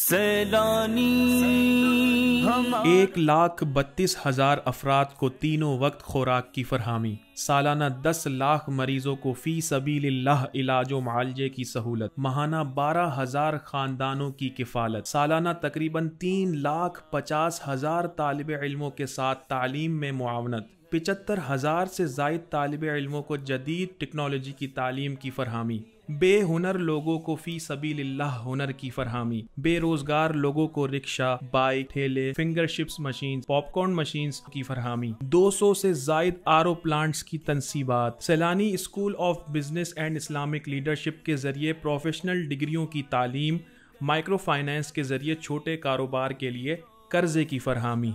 सैलानी एक लाख बत्तीस हजार अफराद को तीनों वक्त खुराक की फरहमी सालाना दस लाख मरीजों को फी सबील्लाह इलाज मुआलजे की सहूलत महाना बारह हजार खानदानों की किफालत सालाना तकरीबन तीन लाख पचास हजार तालब इलमों के साथ तालीम में मुआवनत पिचहत्तर हज़ार से जायद तालब इलमों को जदीद टेक्नोलॉजी की तालीम की फरहमी बेहुनर लोगों को फ़ी सबील्ला हुनर की फरहमी बेरोजगार लोगों को रिक्शा बाइक ठेले फिंगरशिप्स मशीन पॉपकॉर्न मशीन की फरहमी 200 से जायद आर प्लांट्स की तनसीबात सैलानी school of business and Islamic leadership के जरिए प्रोफेशनल डिग्रियों की तालीम माइक्रो फाइनेंस के जरिए छोटे कारोबार के लिए कर्जे की फरहमी